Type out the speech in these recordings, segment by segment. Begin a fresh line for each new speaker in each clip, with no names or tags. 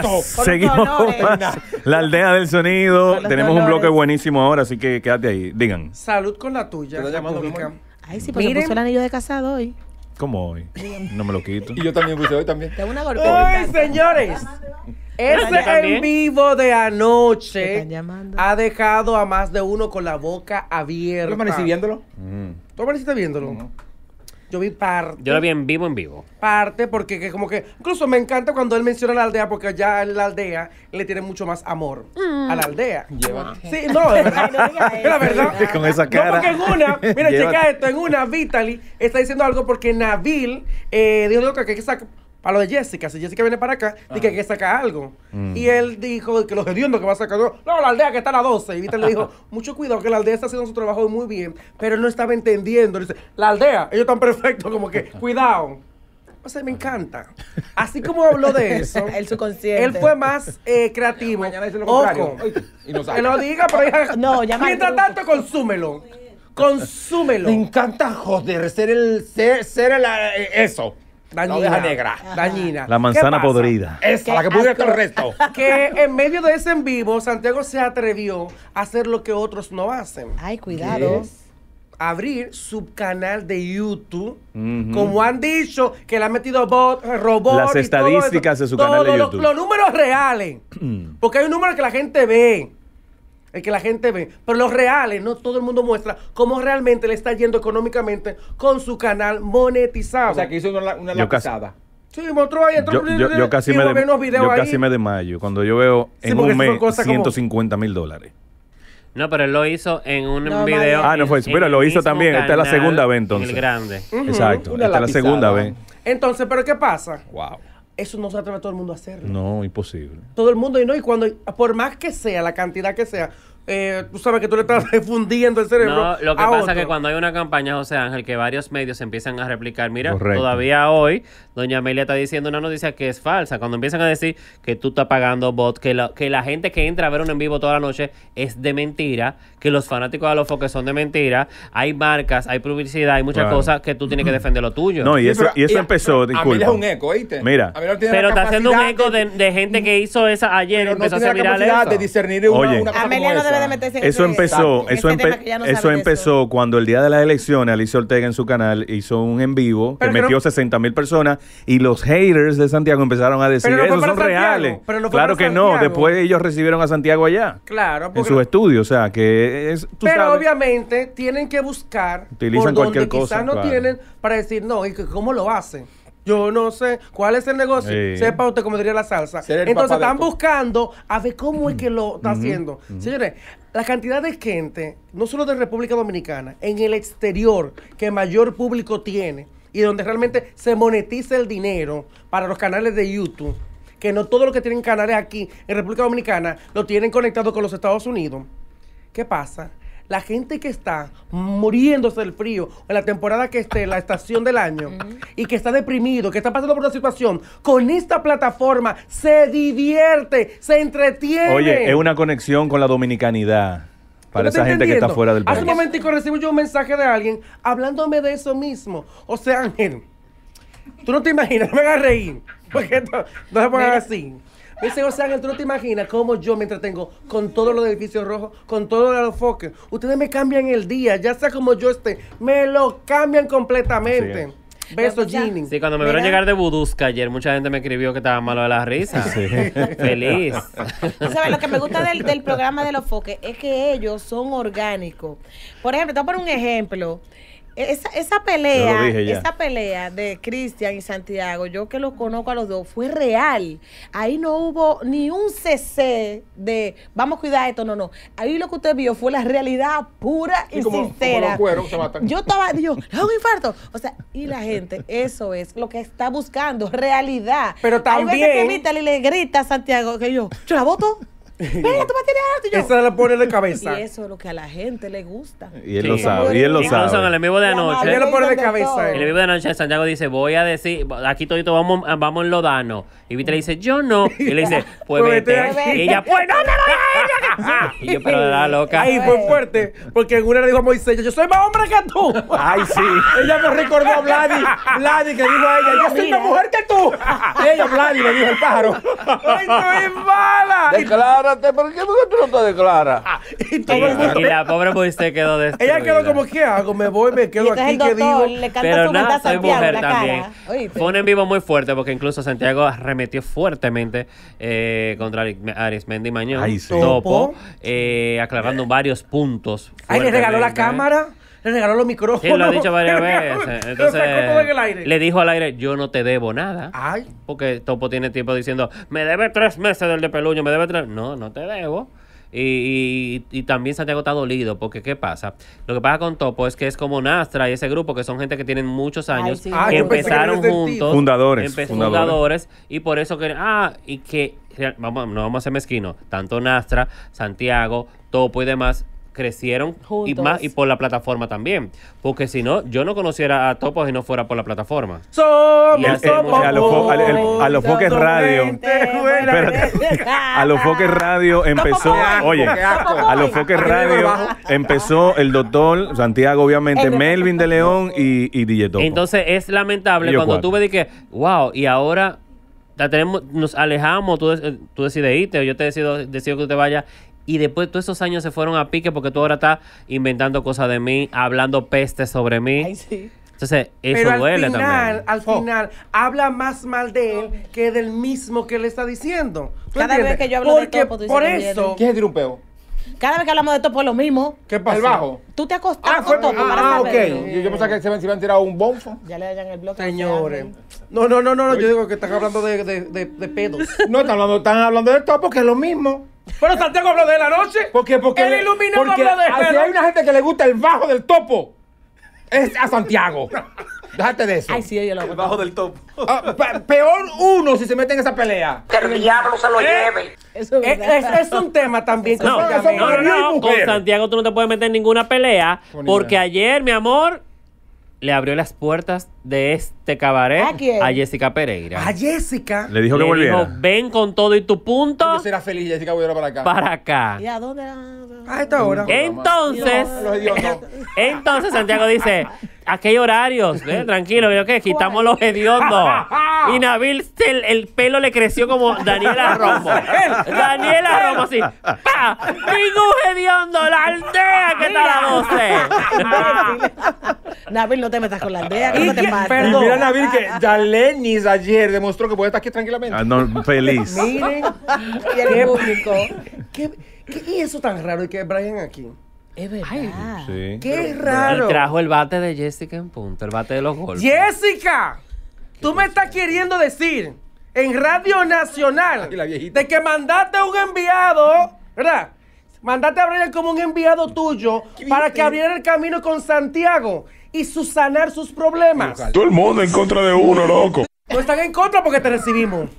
Seguimos
La aldea del sonido. Tenemos un bloque buenísimo ahora, así que quédate ahí. Digan.
Salud con la tuya. Te Ay, sí, porque puso el anillo de casado hoy.
¿Cómo hoy? No me lo quito. Y yo también puse hoy también.
Uy, señores! Ese en vivo de anoche ha dejado a más de uno con la boca abierta. ¿Tú pareciste viéndolo? Mm. ¿Tú amaneciste viéndolo? Yo vi parte. Yo la vi
en vivo, en vivo.
Parte, porque como que. Incluso me encanta cuando él menciona la aldea, porque ya en la aldea le tiene mucho más amor mm. a la aldea. Sí, no, de verdad. la
verdad. Con esa cara. porque en una. Mira, checa
esto. En una, Vitaly está diciendo algo porque Nabil eh, dijo que hay que sacar para lo de Jessica, si Jessica viene para acá, dice que hay que sacar algo. Mm. Y él dijo que los hediondos que va a sacar, no, la aldea que está a las 12. Y Víctor le dijo, mucho cuidado, que la aldea está haciendo su trabajo muy bien, pero él no estaba entendiendo. Le dice, la aldea, ellos están perfectos, como que, cuidado. O sea, me encanta. Así como habló de eso, él fue más eh, creativo. Mañana dice lo contrario. Ojo.
no Que lo diga,
pero No, Mientras tanto, consúmelo. Consúmelo. Me encanta joder, ser el. ser el, eh, eso dañina, la manzana
podrida. Esa, la que pudiera estar
que en medio de ese en vivo, Santiago se atrevió a hacer lo que otros no hacen. Ay, cuidado. Abrir su canal de YouTube, como han dicho, que le han metido bot, robots. Las estadísticas de su canal de YouTube. los números reales. Mm. porque hay un número que la gente ve el que la gente ve. Pero los reales, no todo el mundo muestra cómo realmente le está yendo económicamente con su canal monetizado. O sea, que hizo una, una lapizada. Sí, mostró ahí. Yo, casi, me de, yo casi
me mayo cuando yo veo en un mes 150 mil dólares.
No, pero lo hizo en
un video. Ah, no fue eso. Pero lo hizo también. Esta es la segunda vez entonces. el grande. Exacto. Esta es la segunda vez.
Entonces, ¿pero qué pasa? Wow eso no se atreve a todo el mundo a hacerlo.
No, imposible.
Todo el mundo, y no, y cuando, por más que sea, la cantidad que sea, eh, tú sabes que tú le estás difundiendo el cerebro. No, lo que pasa
es que cuando hay una campaña, José Ángel, que varios medios empiezan a replicar, mira, todavía hoy, doña Amelia está diciendo una noticia que es falsa. Cuando empiezan a decir que tú estás pagando bots, que la, que la gente que entra a ver un en vivo toda la noche es de mentira, que los fanáticos de los foques son de mentira, hay marcas, hay publicidad, hay muchas cosas que tú tienes que defender lo tuyo. No, y eso, y eso empezó, disculpa. es un eco, ¿oíste? Mira. pero está haciendo un eco de, gente que hizo esa ayer, empezó a
eso empezó, eso, eso
empezó cuando el día de las elecciones, Alicia Ortega en su canal hizo un en vivo que metió 60 mil personas y los haters de Santiago empezaron a decir, esos son reales. claro que no, después ellos recibieron a Santiago allá.
Claro. En sus
estudios, o sea, que es... pero
obviamente tienen que buscar... Utilizan cualquier cosa. no tienen para decir, no, ¿y cómo lo hacen? Yo no sé cuál es el negocio. Sepa usted cómo diría la salsa. Entonces están buscando a ver cómo es que lo está haciendo. Señores, la cantidad de gente, no solo de República Dominicana, en el exterior que mayor público tiene y donde realmente se monetiza el dinero para los canales de YouTube, que no todo lo que tienen canales aquí en República Dominicana lo tienen conectado con los Estados Unidos. ¿Qué pasa? la gente que está muriéndose del frío en la temporada que esté, la estación del año, y que está deprimido, que está pasando por una situación, con esta plataforma se divierte, se entretiene. Oye, es una
conexión con la dominicanidad. Para esa gente que está fuera del país. Hace un
momentico recibo yo un mensaje de alguien hablándome de eso mismo. O sea, Ángel, tú no te imaginas, no me hagas reír. Porque no, no se pongan así. O señor tú no te imaginas cómo yo me entretengo con todos los edificios rojos, con todos los foques? Ustedes me cambian el día, ya sea como yo esté, me lo cambian completamente. Besos, Jimmy.
Sí, cuando me vieron llegar de Budusca ayer, mucha gente me escribió que estaba malo de la risa. Sí. Feliz. ¿Sabes? Lo que me gusta del, del programa
de los foques es que ellos son orgánicos. Por ejemplo, te voy a poner un ejemplo. Esa, esa pelea, esa pelea de Cristian y Santiago, yo que los conozco a los dos, fue real. Ahí no hubo ni un cc de vamos a cuidar esto, no, no. Ahí lo que usted vio fue la realidad pura y, sincera. yo estaba, yo, un infarto. O sea, y la gente, eso es lo que está buscando, realidad. Pero también. Hay veces que y le grita a Santiago que yo, yo la voto. Y Esa la pone de cabeza. Y eso es lo que a la gente le
gusta. Y él lo sabe, y él lo el sabe.
vivo de anoche. Ella lo de cabeza. Eh. En el vivo de anoche, Santiago dice: Voy a decir, aquí todito vamos, ah, vamos en Lodano. Y Vita le dice: Yo no. Y le dice: Pues,
pues vete Y
ella:
Pues no me lo
digas.
y yo, pero la loca. Ahí
fue fuerte, porque en una le dijo a Moisés, yo soy más hombre que tú. Ay, sí. Ella me recordó a Vladi, Vladi que dijo a ella, yo soy más mujer que tú. Y ella, Vladi, le dijo el pájaro. ¡Ay, tú es mala! Declárate, ¿por qué tú no te declaras? Y, la pobre mujer se quedó destruida. Ella quedó como, ¿qué hago? Me voy, me quedo aquí, ¿qué digo? Le Pero nada, soy mujer
también. pone Fue en vivo muy fuerte porque incluso Santiago arremetió fuertemente eh, contra Arismendi Mañón. Topo. Eh, aclarando varios puntos. Ay, le regaló la
cámara le regaló los micrófonos. Sí, lo ha dicho varias veces. Entonces, le
dijo al aire, yo no te debo nada. Ay. Porque Topo tiene tiempo diciendo, me debe tres meses del de peluño, me debe tres... No, no te debo. Y, y, y, también Santiago está dolido, porque ¿qué pasa? Lo que pasa con Topo es que es como Nastra y ese grupo, que son gente que tienen muchos años, ah, que empezaron juntos. Fundadores, fundadores. Y por eso que, ah, y que, vamos, no vamos a ser mezquinos, tanto Nastra, Santiago, Topo y demás crecieron y más y por la plataforma también. Porque si no, yo no conociera a Topo y no fuera por la plataforma.
Somos A los Foques Radio. a los
Foques Radio empezó. Oye, a los Foques Radio empezó el doctor Santiago, obviamente, Melvin de León y, y DJ Topo.
Entonces es lamentable cuando tú di que, wow, y ahora tenemos, nos alejamos, tú, tú decides irte, yo te decido, decido que te vayas y después todos esos años se fueron a pique porque tú ahora estás inventando cosas de mí, hablando peste sobre mí. Ay, Entonces, eso Pero al duele final, también.
Al oh. final, habla más mal de él oh. que del mismo que le está diciendo. Cada vez que yo hablo de topo, tú dices por eso. ¿Qué es un pedo?
Cada vez que hablamos de topo es lo mismo. ¿Qué pasa? El bajo. Tú te
acostaste ah, con topo ah, ah, ok. Yo, pensaba que se, me iban a tirar un bonfo. Ya le hayan el bloque. Señores.
No, no, no, no, Yo digo que están hablando de, de, de, pedos. no, están hablando, están hablando de topo, que es lo mismo. Pero Santiago habló de la noche. ¿Por Porque el iluminado porque habló de la hay una gente
que le gusta el bajo del topo, es a Santiago. Déjate de eso. Ay, sí, ella lo
El bajo del topo. Ah, peor uno si se mete en esa pelea. Que
el diablo se lo eh, lleve.
Eh, eso es, un tema también. No, no, no, Con
Santiago tú no te puedes meter en ninguna pelea. Porque ayer, mi amor, le abrió las puertas de este cabaret ¿A, Jessica Pereira.
A Jessica. Le
dijo que le Dijo, ven con todo y tu punto.
Yo será feliz, Jessica volviera para acá. Para acá. ¿Y a dónde? A esta hora. Entonces,
entonces Santiago dice, Aquí hay horarios? Tranquilo, veo que quitamos los hediondos. Y Nabil, el, pelo le creció como Daniela Romo. Daniela Romo, así. ¡Pa!
¡Ningún hediondo! ¡La aldea que
está
la
12! Nabil, no te metas con la aldea, que no te pasa.
Perdón. Mira, Nabil,
que Dalenis ayer demostró que puede estar aquí tranquilamente. Ah,
no, feliz.
Miren, y el público. ¿Qué, ¿Qué eso tan raro ¿Y que Brian aquí? Es verdad.
Qué raro. trajo el bate de Jessica en punto, el bate de los golpes.
¡Jessica! Tú me estás queriendo decir en Radio Nacional de que mandaste un enviado, ¿verdad? Mandaste a Brian como un enviado tuyo para que abriera el camino con Santiago y susanar sus problemas. Todo el mundo en contra de uno, loco. No están en contra porque te recibimos.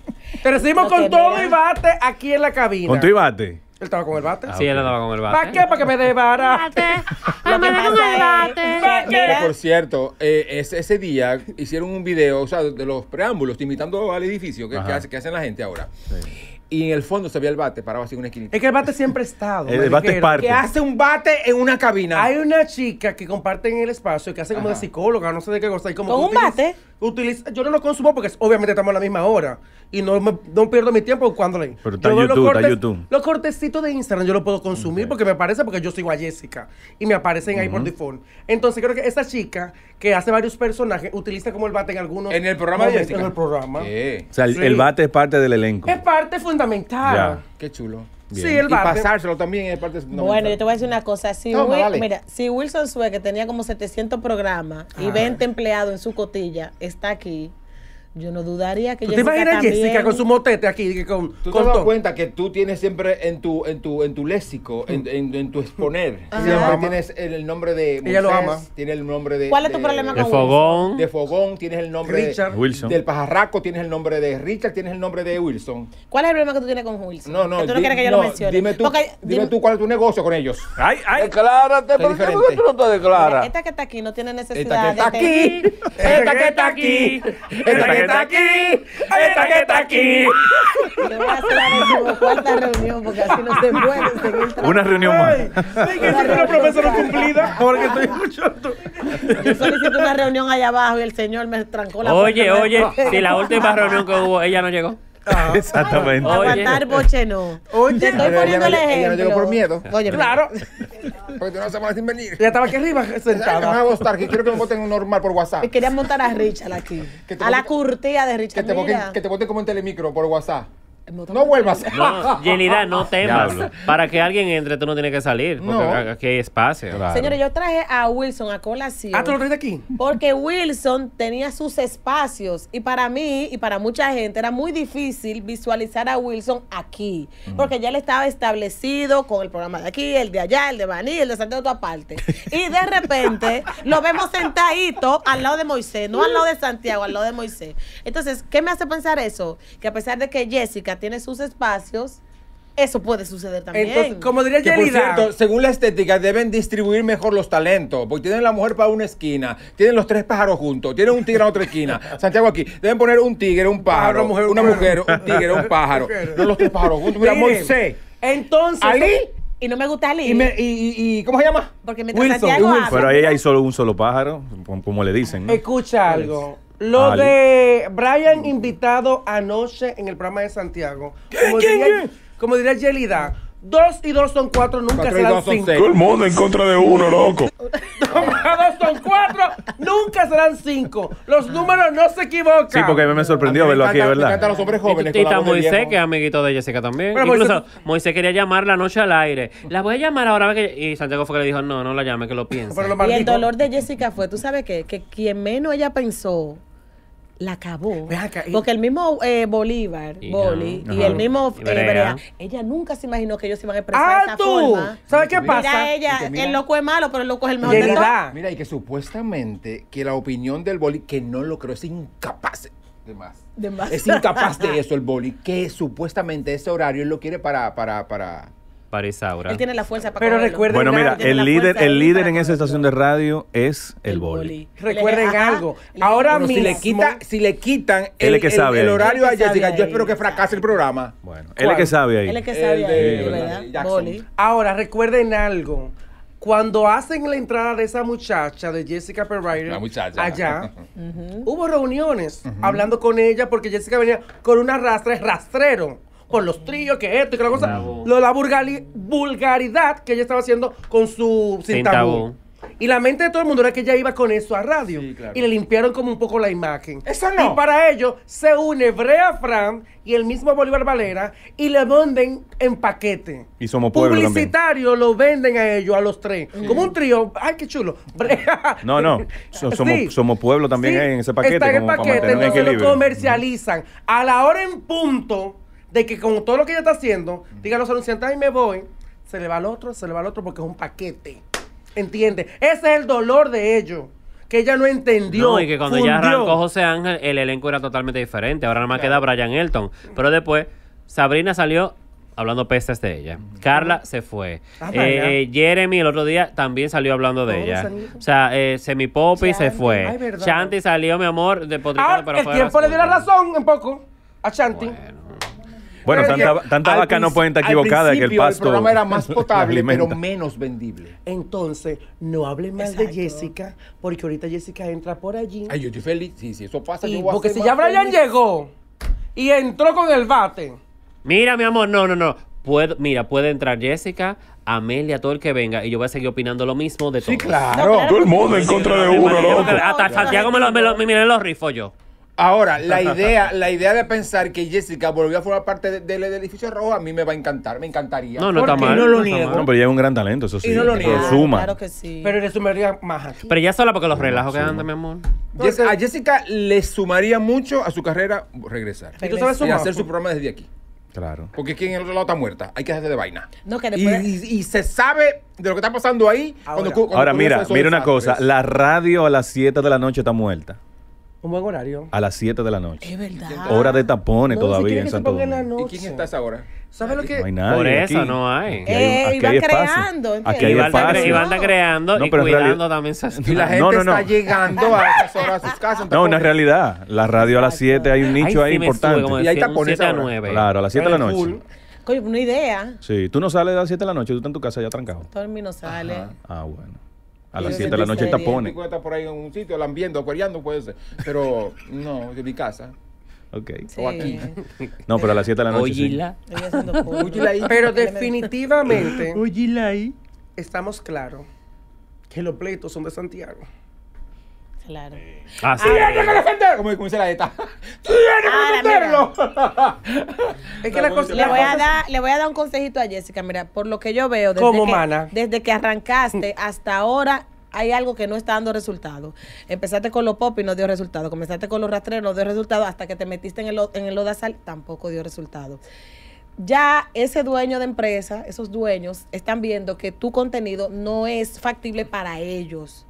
Te recibimos con todo y bate aquí en la cabina. ¿Con tu y bate? Él estaba con el bate. Ah, sí, él andaba con el bate. ¿Para qué? Para que me dé barate. Lo que es- ¿Para qué?
Por cierto, eh, ese, día hicieron un video, o sea, de, los preámbulos, imitando al edificio que, que hacen la gente ahora. Sí y en el fondo
se veía el bate para así en una Es que el bate siempre ha estado. el, bate es parte. Que hace un bate en una cabina. Hay una chica que comparte en el espacio que hace como de psicóloga, no sé de qué cosa. Y como ¿Con un bate? yo no lo consumo porque obviamente estamos a la misma hora. Y no, no pierdo mi tiempo cuando le Pero está yo YouTube, los cortecitos de Instagram yo lo puedo consumir porque me aparece porque yo sigo a Jessica y me aparecen ahí por default. Entonces creo que esa chica que hace varios personajes utiliza como el bate en algunos. En el programa de el programa. O sea,
el bate es parte del elenco.
Es parte fundamental
Qué chulo. Y
pasárselo
también es parte Bueno, yo
te voy a decir una cosa. Si, mira, si Wilson Sue, que tenía como 700 programas y 20 empleados en su cotilla, está aquí, yo no dudaría que ¿Tú te imaginas Jessica con su
motete aquí? Con, tú te das cuenta que
tú tienes siempre en tu, en tu, en tu léxico, en, en, en tu exponer. tienes el nombre de Ella lo ama. Tiene el nombre de... ¿Cuál es tu problema con con de Fogón. De Fogón, tienes el nombre Richard. de... Wilson. Del pajarraco, tienes el nombre de Richard, tienes el nombre de Wilson.
¿Cuál es el problema que tú tienes con Wilson? No, no. tú no quieres que yo lo mencione. Dime
tú, dime, tú cuál es tu negocio con ellos. Ay, ay. Declárate, ¿por qué tú
no te declaras?
esta que está aquí no tiene necesidad que de... Esta que está aquí. Esta que
está aquí está aquí, esta que está aquí. Le voy a hacer la cuarta reunión porque así no se puede seguir
Una reunión más.
Sí, que es una no
cumplida
porque estoy escuchando.
Yo solicito una reunión allá abajo y el señor me trancó la
Oye, oye, si la última reunión que hubo ella no llegó. Exactamente. Oye. Aguantar
boche no. Oye, te estoy poniendo el ejemplo. Ella no por miedo. claro. Porque tú no se a sin venir. Ya estaba aquí arriba sentada. Me va a gustar, que quiero que me voten un normal por WhatsApp. Querían montar a Richard aquí. a la curtida de Richard. Que te, que te voten como en telemicro por WhatsApp. No vuelvas. No,
Yelida, no temas. Para que alguien entre, tú no tienes que salir. Porque hay espacio. Señores,
yo traje a Wilson a colación. Ah, tú lo de aquí. Porque Wilson tenía sus espacios y para mí y para mucha gente era muy difícil visualizar a Wilson aquí, mm. porque ya le estaba establecido con el programa de aquí, el de allá, el de Baní, el de Santiago, toda parte. Y de repente lo vemos sentadito al lado de Moisés, no al lado de Santiago, al lado de Moisés. Entonces, ¿qué me hace pensar eso? Que a pesar de que Jessica tiene sus espacios, eso puede suceder también. como diría que por cierto,
según la estética, deben distribuir mejor los talentos. Porque tienen la mujer para una esquina, tienen los tres pájaros juntos, tienen un tigre a otra esquina. Santiago aquí, deben poner un tigre, un pájaro, una mujer, un tigre, un pájaro. no los tres pájaros juntos. Mira,
Moisés.
Entonces. Ali. Y no me gusta Ali. Y, ¿Cómo se llama? Porque mientras Wilson, Santiago Pero
ahí hay solo un solo pájaro, como le dicen. ¿no?
Escucha algo. Lo de Brian invitado anoche en el programa de Santiago. Como diría, como diría Yelida, dos y dos son cuatro, nunca serán cinco. Todo el mundo en contra de uno,
loco.
dos
son cuatro, nunca serán cinco. Los números no se equivocan. Sí, porque a mí me sorprendió verlo aquí, ¿verdad? los hombres jóvenes. a Moisés, que
es amiguito de Jessica también. Pues Incluso Moisés... quería llamar la noche al aire. La voy a llamar ahora. Que... Y Santiago fue que le dijo, no, no la llame, que lo piense. y el dolor
de Jessica fue, tú sabes qué? que quien menos ella pensó la acabó. porque el mismo eh, Bolívar, y, Boli, y el mismo ella nunca se imaginó que ellos se iban a expresar ah, esa tú. forma. ¿Sabes qué mira, pasa? ella, el loco es malo, pero el loco es el mejor de, todos.
Mira, y que supuestamente que la opinión del Boli, que no lo creo, es incapaz de más.
Es incapaz de
eso el Boli, que supuestamente ese horario él lo quiere para, para, para
para ahora. Él tiene
la fuerza Pero recuerden Bueno, mira,
el líder, el líder en esa estación de radio es el, boli.
Recuerden algo. Ahora mismo, si le, quita,
si le quitan el,
horario
a Jessica, yo espero que fracase el programa.
Bueno, él es que sabe ahí. Él es que sabe ahí, ¿verdad? Ahora, recuerden algo. Cuando hacen la entrada de esa muchacha, de Jessica Perrier allá, hubo reuniones hablando con ella porque Jessica venía con una rastra, rastrero por los tríos que esto y que la cosa. la vulgaridad que ella estaba haciendo con su sin, Y la mente de todo el mundo era que ella iba con eso a radio. Y le limpiaron como un poco la imagen. Eso no. Y para ello se une Brea Fran y el mismo Bolívar Valera y le venden en paquete.
Y somos pueblo Publicitario
lo venden a ellos, a los tres. Como un trío. Ay, qué chulo.
Brea. No, no. somos, somos, pueblo también en ese paquete. Está en el paquete, entonces lo comercializan.
A la hora en punto de que con todo lo que ella está haciendo, diga los anunciantes, y me voy, se le va al otro, se le va al otro, porque es un paquete. ¿entiende? Ese es el dolor de ellos. Que ella no entendió. No, y que cuando ya arrancó
José Ángel, el elenco era totalmente diferente. Ahora nada más queda Brian Elton. Pero después, Sabrina salió hablando pestes de ella. Carla se fue. Ah, eh, eh, Jeremy el otro día también salió hablando de ella. O sea, eh, Semi Poppy se fue. Chanti salió, mi amor, de poder
pero El tiempo le dio
la razón un poco a Chanti,
bueno, tanta, vaca no pueden estar equivocada que el pasto. El era más potable, pero
menos vendible. Entonces, no hable más de Jessica, porque ahorita Jessica entra por allí. Ay, yo estoy feliz. Sí, si eso pasa, yo voy Porque si ya Brian llegó y entró con el bate. Mira, mi amor, no, no,
no. mira, puede entrar Jessica, Amelia, todo el que venga, y yo voy a seguir opinando lo mismo de todo. Sí, claro. claro. Todo el mundo en contra de uno, loco. Hasta Santiago me lo, los rifo yo.
Ahora, la idea, de pensar que Jessica volvió a formar parte del edificio rojo a mí me va a encantar, me encantaría. No, no está mal. No lo niego. No, pero ella
es un gran talento, eso sí. Y no lo niego. Claro
que sí. Pero le sumaría más Pero ya sola porque los mm, relajos que andan, mi amor. a Jessica le sumaría mucho a su carrera regresar. ¿Y hacer su programa desde aquí. Claro. Porque es que en el otro lado está muerta. Hay que hacerse de vaina. No, que después... y, se sabe de lo que está pasando ahí. Ahora, ahora mira, mira una cosa.
La radio a las 7 de la noche está muerta.
Un buen horario.
A las 7 de la noche. Es verdad. Hora de tapones todavía en Santo
Domingo. ¿Y quién está hora? ¿Sabes lo que? Por eso no hay. Aquí hay, aquí creando. Aquí hay
creando y cuidando también Y la gente
está llegando a esas horas a sus casas. No, una
realidad. La radio a las 7 hay un nicho ahí importante. y ahí tapones a 9. Claro, a las 7 de la noche.
Coño, una idea.
Sí, tú no sales a las 7 de la noche, tú estás en tu casa ya trancado.
Todo el mundo sale.
Ah, bueno a las 7 de la noche está Puede
Está por ahí en un sitio, lambiendo, acuariando, puede ser. Pero no,
de mi casa.
Ok. O aquí. No, pero a las 7 de la noche. Oyila.
Sí. Pero definitivamente.
Oyila Estamos claros que los pleitos son de Santiago.
Claro.
Ah,
ah, sí, que defenderlo! Como dice la dieta. ¡Tiene que es que la le, voy a dar, le
voy a dar un consejito a Jessica. Mira, por lo que yo veo, desde, que, arrancaste hasta ahora, hay algo que no está dando resultado. Empezaste con los pop y no dio resultado. Comenzaste con los rastreros, no dio resultado. Hasta que te metiste en el, en el Odasal, tampoco dio resultado. Ya ese dueño de empresa, esos dueños, están viendo que tu contenido no es factible para ellos.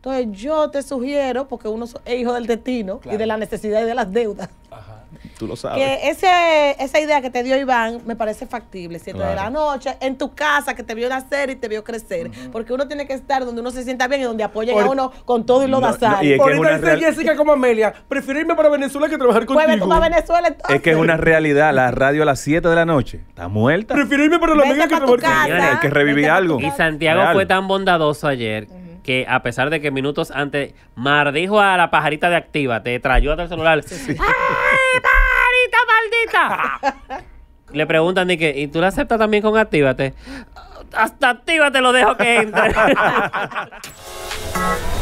Entonces yo te sugiero, porque uno es hijo del destino y de la necesidad y de las deudas. Ajá.
Tú lo sabes. Que
ese, esa idea que te dio Iván me parece factible. Siete de la noche, en tu casa, que te vio nacer y te vio crecer. Porque uno tiene que estar donde uno se sienta bien y donde apoyen a uno con todo y lo da y dice Jessica como Amelia, preferirme
para Venezuela que trabajar pues contigo. Venezuela Es
que es una realidad. La radio a las siete de la noche está muerta. Preferirme para la media que trabajar Hay que revivir algo. Y Santiago fue
tan bondadoso ayer que a pesar de que minutos antes Mar a la pajarita de activa, te trayó hasta el celular. ¡Ay, pajarita maldita! Le preguntan, ¿y, ¿y tú la aceptas también con Actívate? Hasta Actívate lo dejo que entre.